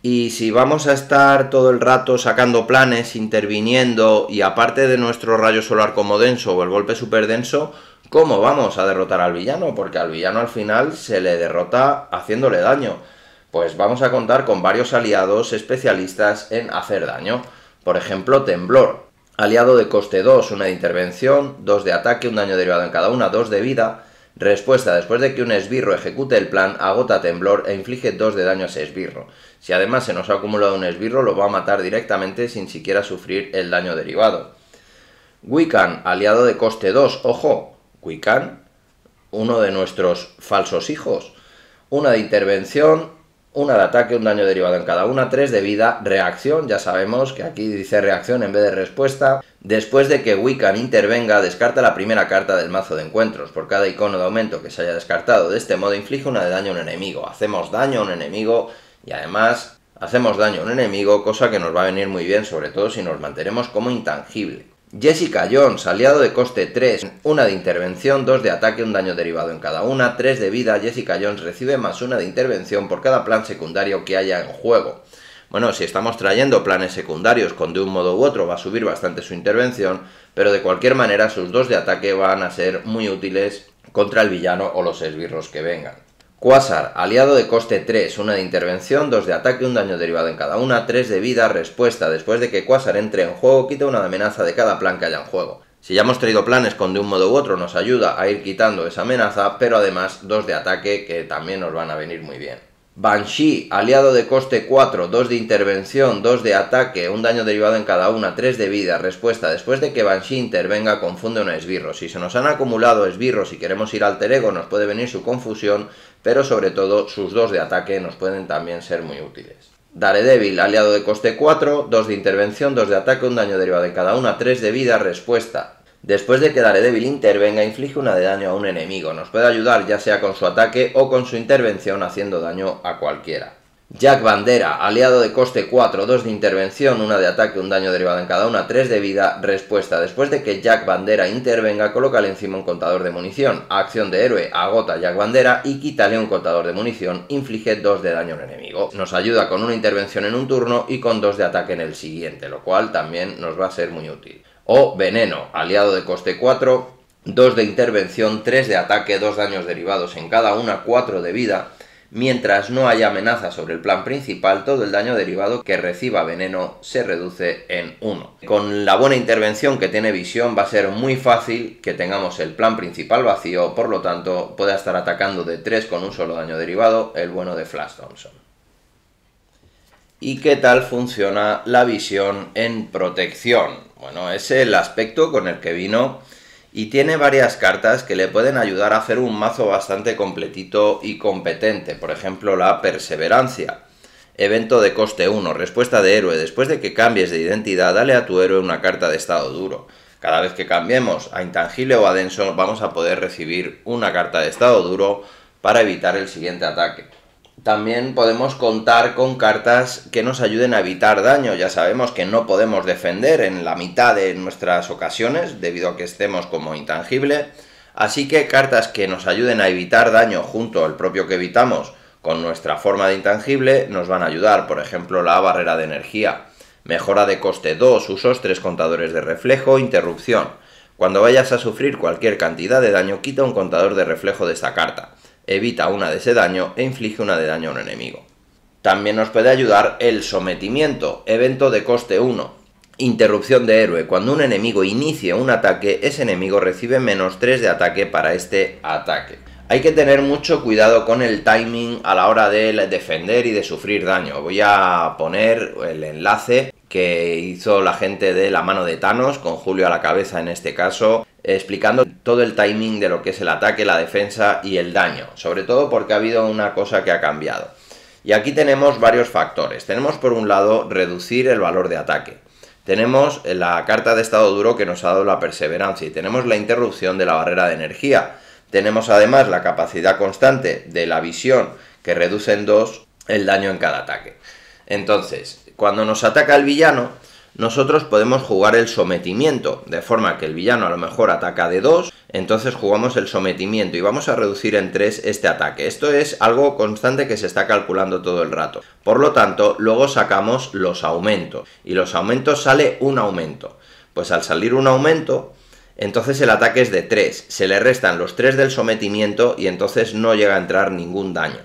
Y si vamos a estar todo el rato sacando planes, interviniendo y aparte de nuestro rayo solar como denso o el golpe super denso, ¿cómo vamos a derrotar al villano? Porque al villano al final se le derrota haciéndole daño. Pues vamos a contar con varios aliados especialistas en hacer daño. Por ejemplo, Temblor, aliado de coste 2, una de intervención, dos de ataque, un daño derivado en cada una, dos de vida, Respuesta. Después de que un esbirro ejecute el plan, agota temblor e inflige 2 de daño a ese esbirro. Si además se nos ha acumulado un esbirro, lo va a matar directamente sin siquiera sufrir el daño derivado. Wiccan, aliado de coste 2. Ojo, Wiccan, uno de nuestros falsos hijos. Una de intervención, una de ataque, un daño derivado en cada una, tres de vida, reacción, ya sabemos que aquí dice reacción en vez de respuesta. Después de que Wiccan intervenga, descarta la primera carta del mazo de encuentros. Por cada icono de aumento que se haya descartado de este modo, inflige una de daño a un enemigo. Hacemos daño a un enemigo y además hacemos daño a un enemigo, cosa que nos va a venir muy bien, sobre todo si nos mantenemos como intangible. Jessica Jones, aliado de coste 3, una de intervención, 2 de ataque, un daño derivado en cada una, 3 de vida, Jessica Jones recibe más una de intervención por cada plan secundario que haya en juego. Bueno, si estamos trayendo planes secundarios con de un modo u otro va a subir bastante su intervención, pero de cualquier manera sus 2 de ataque van a ser muy útiles contra el villano o los esbirros que vengan. Quasar, aliado de coste 3, una de intervención, 2 de ataque, un daño derivado en cada una, tres de vida, respuesta. Después de que Quasar entre en juego, quita una amenaza de cada plan que haya en juego. Si ya hemos traído planes con de un modo u otro, nos ayuda a ir quitando esa amenaza, pero además dos de ataque que también nos van a venir muy bien. Banshee, aliado de coste 4, 2 de intervención, 2 de ataque, un daño derivado en cada una, 3 de vida. Respuesta, después de que Banshee intervenga, confunde un esbirro. Si se nos han acumulado esbirros y queremos ir al ego, nos puede venir su confusión, pero sobre todo sus 2 de ataque nos pueden también ser muy útiles. Daredevil, aliado de coste 4, 2 de intervención, 2 de ataque, un daño derivado en cada una, 3 de vida. Respuesta, Después de que Daredevil intervenga, inflige una de daño a un enemigo. Nos puede ayudar ya sea con su ataque o con su intervención haciendo daño a cualquiera. Jack Bandera, aliado de coste 4, 2 de intervención, una de ataque, un daño derivado en cada una, 3 de vida, respuesta. Después de que Jack Bandera intervenga, colócale encima un contador de munición. Acción de héroe, agota Jack Bandera y quítale un contador de munición, inflige 2 de daño a un enemigo. Nos ayuda con una intervención en un turno y con 2 de ataque en el siguiente, lo cual también nos va a ser muy útil o veneno, aliado de coste 4, 2 de intervención, 3 de ataque, 2 daños derivados en cada una, 4 de vida. Mientras no haya amenaza sobre el plan principal, todo el daño derivado que reciba veneno se reduce en 1. Con la buena intervención que tiene visión va a ser muy fácil que tengamos el plan principal vacío, por lo tanto pueda estar atacando de 3 con un solo daño derivado el bueno de Flash Thompson. ¿Y qué tal funciona la visión en protección? Bueno, es el aspecto con el que vino y tiene varias cartas que le pueden ayudar a hacer un mazo bastante completito y competente, por ejemplo la perseverancia. Evento de coste 1, respuesta de héroe. Después de que cambies de identidad, dale a tu héroe una carta de estado duro. Cada vez que cambiemos a intangible o a denso, vamos a poder recibir una carta de estado duro para evitar el siguiente ataque también podemos contar con cartas que nos ayuden a evitar daño. Ya sabemos que no podemos defender en la mitad de nuestras ocasiones debido a que estemos como intangible. Así que cartas que nos ayuden a evitar daño junto al propio que evitamos con nuestra forma de intangible nos van a ayudar. Por ejemplo, la barrera de energía. Mejora de coste 2, usos 3 contadores de reflejo, interrupción. Cuando vayas a sufrir cualquier cantidad de daño, quita un contador de reflejo de esta carta evita una de ese daño e inflige una de daño a un enemigo. También nos puede ayudar el sometimiento, evento de coste 1. Interrupción de héroe. Cuando un enemigo inicie un ataque, ese enemigo recibe menos 3 de ataque para este ataque. Hay que tener mucho cuidado con el timing a la hora de defender y de sufrir daño. Voy a poner el enlace que hizo la gente de la mano de Thanos, con Julio a la cabeza en este caso, explicando todo el timing de lo que es el ataque, la defensa y el daño, sobre todo porque ha habido una cosa que ha cambiado. Y aquí tenemos varios factores. Tenemos por un lado reducir el valor de ataque. Tenemos la carta de estado duro que nos ha dado la perseverancia y tenemos la interrupción de la barrera de energía. Tenemos además la capacidad constante de la visión que reduce en dos el daño en cada ataque. Entonces, cuando nos ataca el villano, nosotros podemos jugar el sometimiento, de forma que el villano a lo mejor ataca de 2, entonces jugamos el sometimiento y vamos a reducir en 3 este ataque. Esto es algo constante que se está calculando todo el rato. Por lo tanto, luego sacamos los aumentos y los aumentos sale un aumento. Pues al salir un aumento, entonces el ataque es de 3, se le restan los 3 del sometimiento y entonces no llega a entrar ningún daño.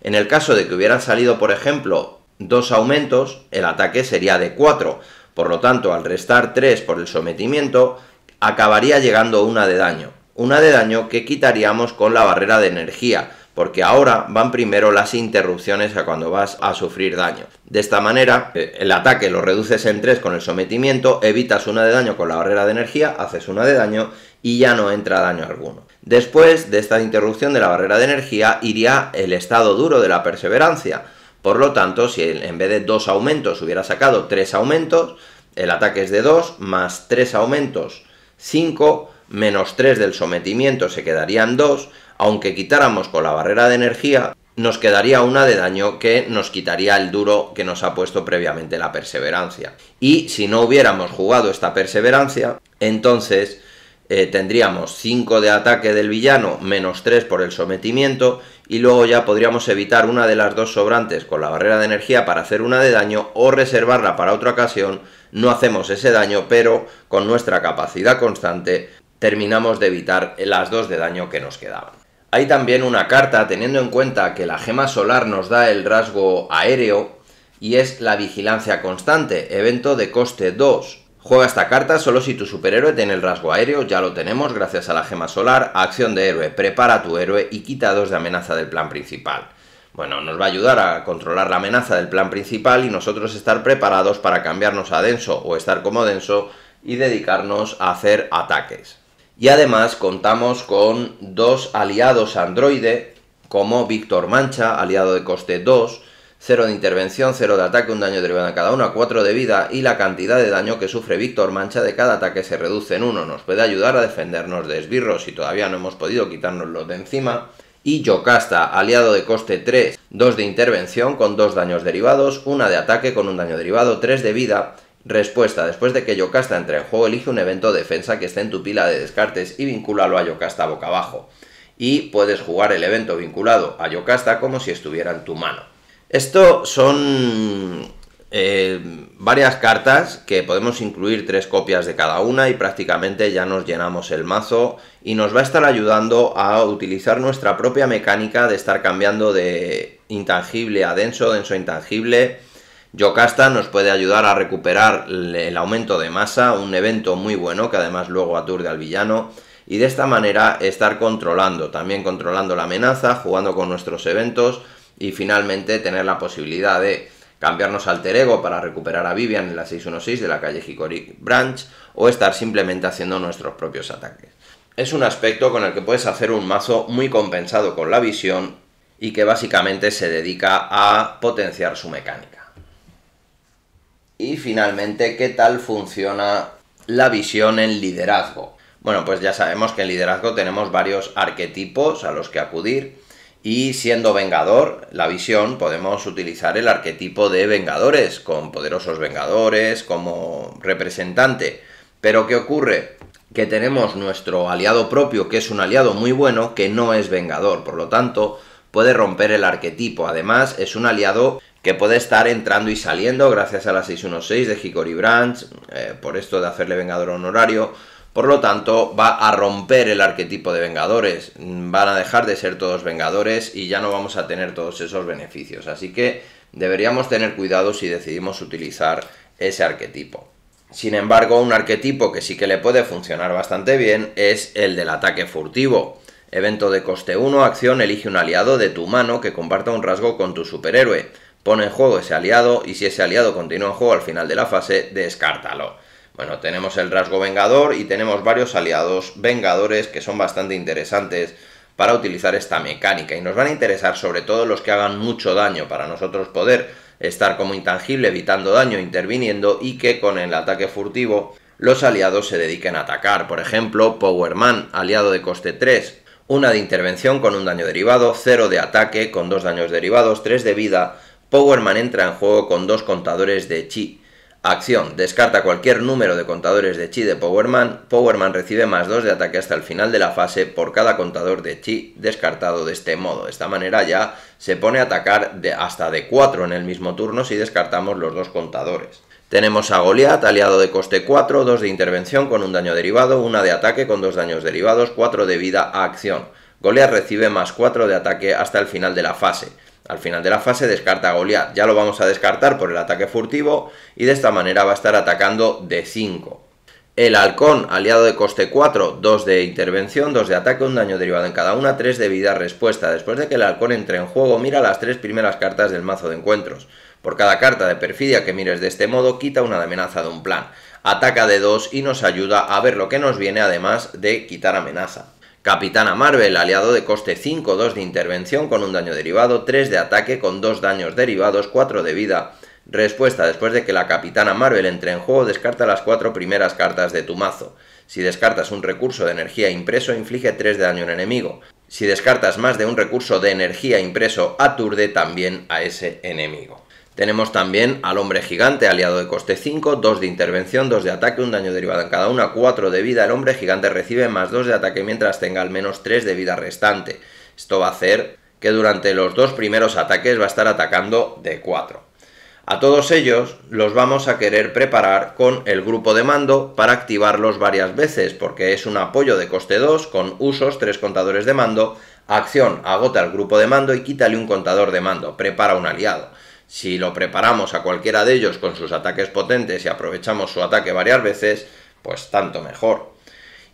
En el caso de que hubieran salido, por ejemplo, dos aumentos, el ataque sería de 4. Por lo tanto, al restar 3 por el sometimiento, acabaría llegando una de daño. Una de daño que quitaríamos con la barrera de energía, porque ahora van primero las interrupciones a cuando vas a sufrir daño. De esta manera, el ataque lo reduces en 3 con el sometimiento, evitas una de daño con la barrera de energía, haces una de daño y ya no entra daño alguno. Después de esta interrupción de la barrera de energía iría el estado duro de la perseverancia, por lo tanto, si en vez de dos aumentos hubiera sacado tres aumentos, el ataque es de 2, más 3 aumentos 5, menos 3 del sometimiento se quedarían 2, aunque quitáramos con la barrera de energía, nos quedaría una de daño que nos quitaría el duro que nos ha puesto previamente la perseverancia. Y si no hubiéramos jugado esta perseverancia, entonces eh, tendríamos 5 de ataque del villano, menos 3 por el sometimiento y luego ya podríamos evitar una de las dos sobrantes con la barrera de energía para hacer una de daño o reservarla para otra ocasión, no hacemos ese daño, pero con nuestra capacidad constante terminamos de evitar las dos de daño que nos quedaban. Hay también una carta teniendo en cuenta que la gema solar nos da el rasgo aéreo y es la vigilancia constante, evento de coste 2, Juega esta carta solo si tu superhéroe tiene el rasgo aéreo, ya lo tenemos gracias a la gema solar, acción de héroe, prepara a tu héroe y quita dos de amenaza del plan principal. Bueno, nos va a ayudar a controlar la amenaza del plan principal y nosotros estar preparados para cambiarnos a denso o estar como denso y dedicarnos a hacer ataques. Y además contamos con dos aliados androide como Víctor Mancha, aliado de coste 2, 0 de intervención, 0 de ataque, un daño derivado a cada uno, cuatro 4 de vida y la cantidad de daño que sufre Víctor Mancha de cada ataque se reduce en 1. Nos puede ayudar a defendernos de esbirros si todavía no hemos podido quitárnoslo de encima. Y Yocasta, aliado de coste 3, 2 de intervención con 2 daños derivados, 1 de ataque con un daño derivado, 3 de vida. Respuesta, después de que Yocasta entre en juego, elige un evento de defensa que esté en tu pila de descartes y vincúlalo a Yocasta boca abajo. Y puedes jugar el evento vinculado a Yocasta como si estuviera en tu mano. Esto son eh, varias cartas que podemos incluir tres copias de cada una y prácticamente ya nos llenamos el mazo y nos va a estar ayudando a utilizar nuestra propia mecánica de estar cambiando de intangible a denso, denso a intangible. Yocasta nos puede ayudar a recuperar el aumento de masa, un evento muy bueno que además luego aturde al villano y de esta manera estar controlando, también controlando la amenaza, jugando con nuestros eventos y finalmente tener la posibilidad de cambiarnos alter ego para recuperar a Vivian en la 616 de la calle Hickory Branch o estar simplemente haciendo nuestros propios ataques. Es un aspecto con el que puedes hacer un mazo muy compensado con la visión y que básicamente se dedica a potenciar su mecánica. Y finalmente, ¿qué tal funciona la visión en liderazgo? Bueno, pues ya sabemos que en liderazgo tenemos varios arquetipos a los que acudir y siendo Vengador, la visión, podemos utilizar el arquetipo de Vengadores, con poderosos Vengadores como representante. Pero ¿qué ocurre? Que tenemos nuestro aliado propio, que es un aliado muy bueno, que no es Vengador, por lo tanto, puede romper el arquetipo. Además, es un aliado que puede estar entrando y saliendo gracias a la 616 de Hickory Branch, eh, por esto de hacerle Vengador honorario por lo tanto, va a romper el arquetipo de Vengadores. Van a dejar de ser todos Vengadores y ya no vamos a tener todos esos beneficios. Así que deberíamos tener cuidado si decidimos utilizar ese arquetipo. Sin embargo, un arquetipo que sí que le puede funcionar bastante bien es el del ataque furtivo. Evento de coste 1, acción, elige un aliado de tu mano que comparta un rasgo con tu superhéroe. Pone en juego ese aliado y si ese aliado continúa en juego al final de la fase, descártalo. Bueno, tenemos el rasgo vengador y tenemos varios aliados vengadores que son bastante interesantes para utilizar esta mecánica y nos van a interesar sobre todo los que hagan mucho daño para nosotros poder estar como intangible evitando daño, interviniendo y que con el ataque furtivo los aliados se dediquen a atacar. Por ejemplo, Power Man, aliado de coste 3, una de intervención con un daño derivado, 0 de ataque con dos daños derivados, 3 de vida. Powerman entra en juego con dos contadores de chi Acción. Descarta cualquier número de contadores de chi de Powerman. Powerman recibe más 2 de ataque hasta el final de la fase por cada contador de chi descartado de este modo. De esta manera ya se pone a atacar de hasta de 4 en el mismo turno si descartamos los dos contadores. Tenemos a Goliat, aliado de coste 4, 2 de intervención con un daño derivado, 1 de ataque con 2 daños derivados, 4 de vida a acción. Goliat recibe más 4 de ataque hasta el final de la fase. Al final de la fase descarta a Goliath, ya lo vamos a descartar por el ataque furtivo y de esta manera va a estar atacando de 5. El halcón, aliado de coste 4, 2 de intervención, 2 de ataque, un daño derivado en cada una, 3 de vida respuesta. Después de que el halcón entre en juego, mira las 3 primeras cartas del mazo de encuentros. Por cada carta de perfidia que mires de este modo, quita una de amenaza de un plan. Ataca de 2 y nos ayuda a ver lo que nos viene además de quitar amenaza. Capitana Marvel, aliado de coste 5, 2 de intervención con un daño derivado, 3 de ataque con 2 daños derivados, 4 de vida. Respuesta, después de que la Capitana Marvel entre en juego, descarta las 4 primeras cartas de tu mazo. Si descartas un recurso de energía impreso, inflige 3 de daño a un enemigo. Si descartas más de un recurso de energía impreso, aturde también a ese enemigo. Tenemos también al hombre gigante, aliado de coste 5, 2 de intervención, 2 de ataque, un daño derivado en cada una, 4 de vida. El hombre gigante recibe más 2 de ataque mientras tenga al menos 3 de vida restante. Esto va a hacer que durante los dos primeros ataques va a estar atacando de 4. A todos ellos los vamos a querer preparar con el grupo de mando para activarlos varias veces, porque es un apoyo de coste 2 con usos, 3 contadores de mando, acción, agota el grupo de mando y quítale un contador de mando, prepara un aliado. Si lo preparamos a cualquiera de ellos con sus ataques potentes y aprovechamos su ataque varias veces, pues tanto mejor.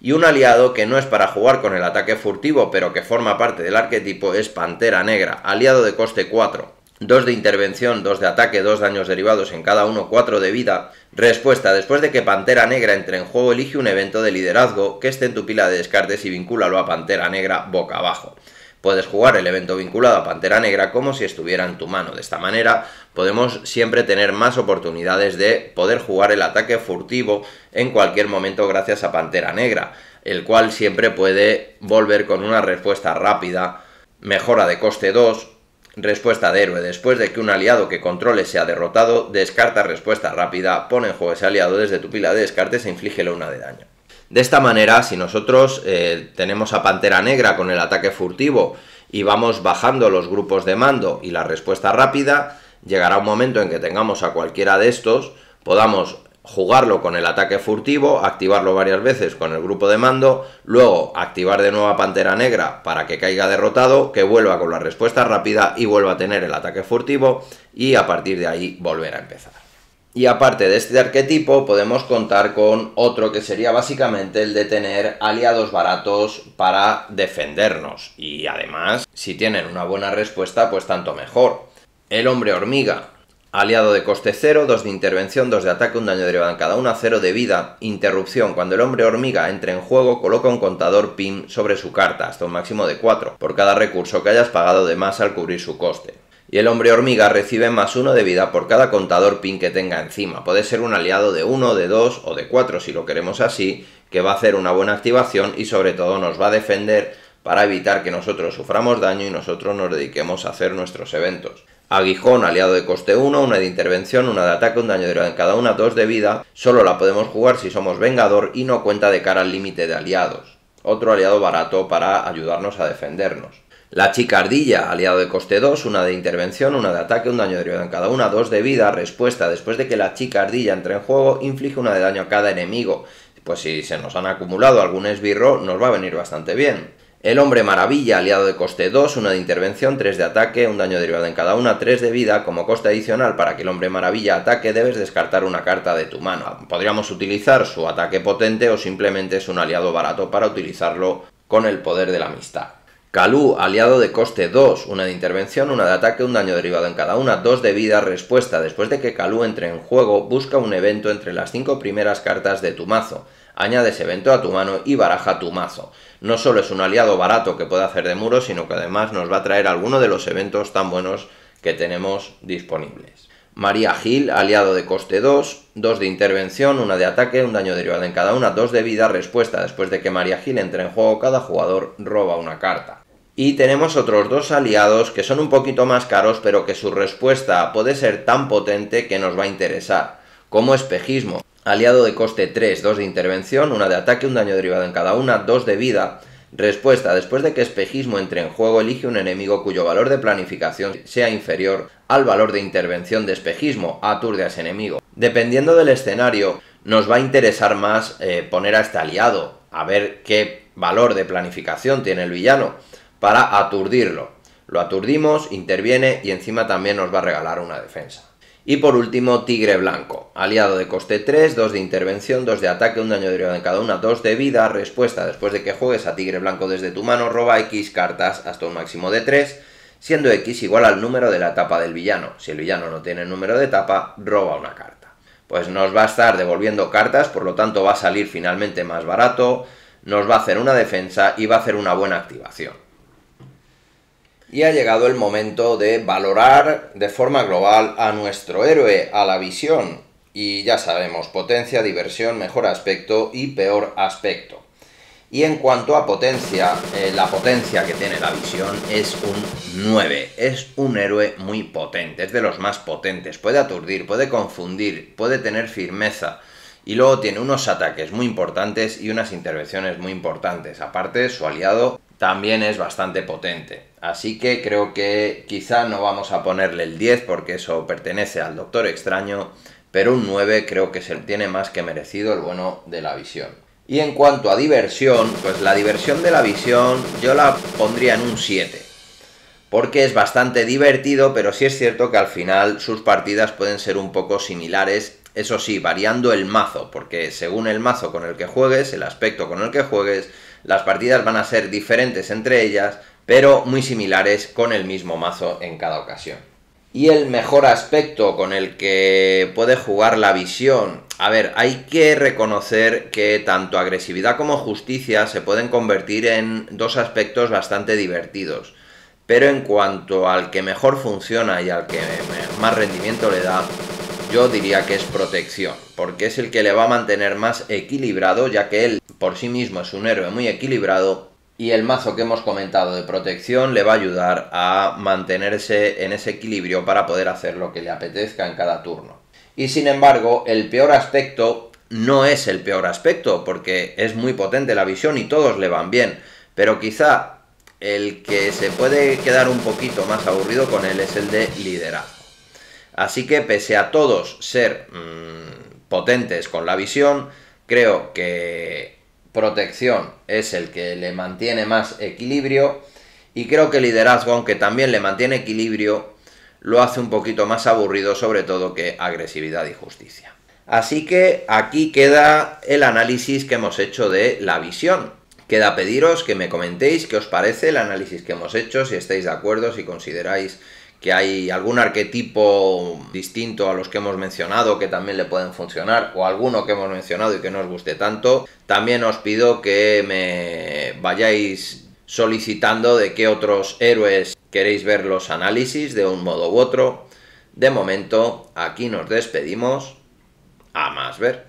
Y un aliado que no es para jugar con el ataque furtivo, pero que forma parte del arquetipo, es Pantera Negra, aliado de coste 4. 2 de intervención, 2 de ataque, 2 daños derivados en cada uno, 4 de vida. Respuesta, después de que Pantera Negra entre en juego, elige un evento de liderazgo que esté en tu pila de descartes y vincúlalo a Pantera Negra boca abajo. Puedes jugar el evento vinculado a Pantera Negra como si estuviera en tu mano. De esta manera podemos siempre tener más oportunidades de poder jugar el ataque furtivo en cualquier momento gracias a Pantera Negra, el cual siempre puede volver con una respuesta rápida, mejora de coste 2, respuesta de héroe. Después de que un aliado que controle sea derrotado, descarta respuesta rápida, pone en juego ese aliado desde tu pila de descartes e inflígele una de daño. De esta manera, si nosotros eh, tenemos a Pantera Negra con el ataque furtivo y vamos bajando los grupos de mando y la respuesta rápida, llegará un momento en que tengamos a cualquiera de estos, podamos jugarlo con el ataque furtivo, activarlo varias veces con el grupo de mando, luego activar de nuevo a Pantera Negra para que caiga derrotado, que vuelva con la respuesta rápida y vuelva a tener el ataque furtivo y a partir de ahí volver a empezar. Y aparte de este arquetipo podemos contar con otro que sería básicamente el de tener aliados baratos para defendernos. Y además, si tienen una buena respuesta, pues tanto mejor. El hombre hormiga, Aliado de coste 0, 2 de intervención, 2 de ataque, un daño derivado en cada una, 0 de vida, interrupción. Cuando el hombre hormiga entre en juego, coloca un contador PIN sobre su carta, hasta un máximo de 4, por cada recurso que hayas pagado de más al cubrir su coste y el hombre hormiga recibe más uno de vida por cada contador pin que tenga encima. Puede ser un aliado de 1, de 2 o de 4 si lo queremos así, que va a hacer una buena activación y sobre todo nos va a defender para evitar que nosotros suframos daño y nosotros nos dediquemos a hacer nuestros eventos. Aguijón, aliado de coste 1, una de intervención, una de ataque, un daño de en cada una, dos de vida. Solo la podemos jugar si somos vengador y no cuenta de cara al límite de aliados. Otro aliado barato para ayudarnos a defendernos. La chicardilla aliado de coste 2, una de intervención, una de ataque, un daño derivado en cada una, dos de vida, respuesta. Después de que la chica entre en juego, inflige una de daño a cada enemigo. Pues si se nos han acumulado algún esbirro, nos va a venir bastante bien. El hombre maravilla, aliado de coste 2, una de intervención, 3 de ataque, un daño derivado en cada una, 3 de vida. Como coste adicional para que el hombre maravilla ataque, debes descartar una carta de tu mano. Podríamos utilizar su ataque potente o simplemente es un aliado barato para utilizarlo con el poder de la amistad. Calú, aliado de coste 2, una de intervención, una de ataque, un daño derivado en cada una, 2 de vida, respuesta. Después de que Calú entre en juego, busca un evento entre las 5 primeras cartas de tu mazo. ese evento a tu mano y baraja tu mazo. No solo es un aliado barato que puede hacer de muro, sino que además nos va a traer alguno de los eventos tan buenos que tenemos disponibles. María Gil, aliado de coste 2, 2 de intervención, una de ataque, un daño derivado en cada una, 2 de vida, respuesta. Después de que María Gil entre en juego, cada jugador roba una carta. Y tenemos otros dos aliados que son un poquito más caros, pero que su respuesta puede ser tan potente que nos va a interesar, como espejismo. Aliado de coste 3, 2 de intervención, una de ataque, un daño derivado en cada una, 2 de vida. Respuesta, después de que espejismo entre en juego, elige un enemigo cuyo valor de planificación sea inferior al valor de intervención de espejismo, aturde a ese enemigo. Dependiendo del escenario, nos va a interesar más eh, poner a este aliado, a ver qué valor de planificación tiene el villano para aturdirlo. Lo aturdimos, interviene y encima también nos va a regalar una defensa. Y por último, Tigre Blanco, aliado de coste 3, 2 de intervención, 2 de ataque, un daño derivado en cada una, 2 de vida, respuesta después de que juegues a Tigre Blanco desde tu mano, roba X cartas hasta un máximo de 3, siendo X igual al número de la etapa del villano. Si el villano no tiene número de etapa, roba una carta. Pues nos va a estar devolviendo cartas, por lo tanto va a salir finalmente más barato, nos va a hacer una defensa y va a hacer una buena activación. Y ha llegado el momento de valorar de forma global a nuestro héroe, a la visión. Y ya sabemos, potencia, diversión, mejor aspecto y peor aspecto. Y en cuanto a potencia, eh, la potencia que tiene la visión es un 9. Es un héroe muy potente, es de los más potentes. Puede aturdir, puede confundir, puede tener firmeza. Y luego tiene unos ataques muy importantes y unas intervenciones muy importantes. Aparte, su aliado también es bastante potente. Así que creo que quizá no vamos a ponerle el 10 porque eso pertenece al Doctor Extraño, pero un 9 creo que se tiene más que merecido el bueno de la visión. Y en cuanto a diversión, pues la diversión de la visión yo la pondría en un 7. Porque es bastante divertido, pero sí es cierto que al final sus partidas pueden ser un poco similares, eso sí, variando el mazo, porque según el mazo con el que juegues, el aspecto con el que juegues, las partidas van a ser diferentes entre ellas, pero muy similares con el mismo mazo en cada ocasión. Y el mejor aspecto con el que puede jugar la visión. A ver, hay que reconocer que tanto agresividad como justicia se pueden convertir en dos aspectos bastante divertidos. Pero en cuanto al que mejor funciona y al que más rendimiento le da, yo diría que es protección, porque es el que le va a mantener más equilibrado, ya que él por sí mismo es un héroe muy equilibrado, y el mazo que hemos comentado de protección le va a ayudar a mantenerse en ese equilibrio para poder hacer lo que le apetezca en cada turno. Y sin embargo, el peor aspecto no es el peor aspecto, porque es muy potente la visión y todos le van bien, pero quizá el que se puede quedar un poquito más aburrido con él es el de liderazgo. Así que pese a todos ser mm, potentes con la visión, creo que protección es el que le mantiene más equilibrio y creo que liderazgo, aunque también le mantiene equilibrio, lo hace un poquito más aburrido, sobre todo que agresividad y justicia. Así que aquí queda el análisis que hemos hecho de la visión. Queda pediros que me comentéis qué os parece el análisis que hemos hecho, si estáis de acuerdo, si consideráis que hay algún arquetipo distinto a los que hemos mencionado que también le pueden funcionar o alguno que hemos mencionado y que no os guste tanto. También os pido que me vayáis solicitando de qué otros héroes queréis ver los análisis de un modo u otro. De momento, aquí nos despedimos. A más ver.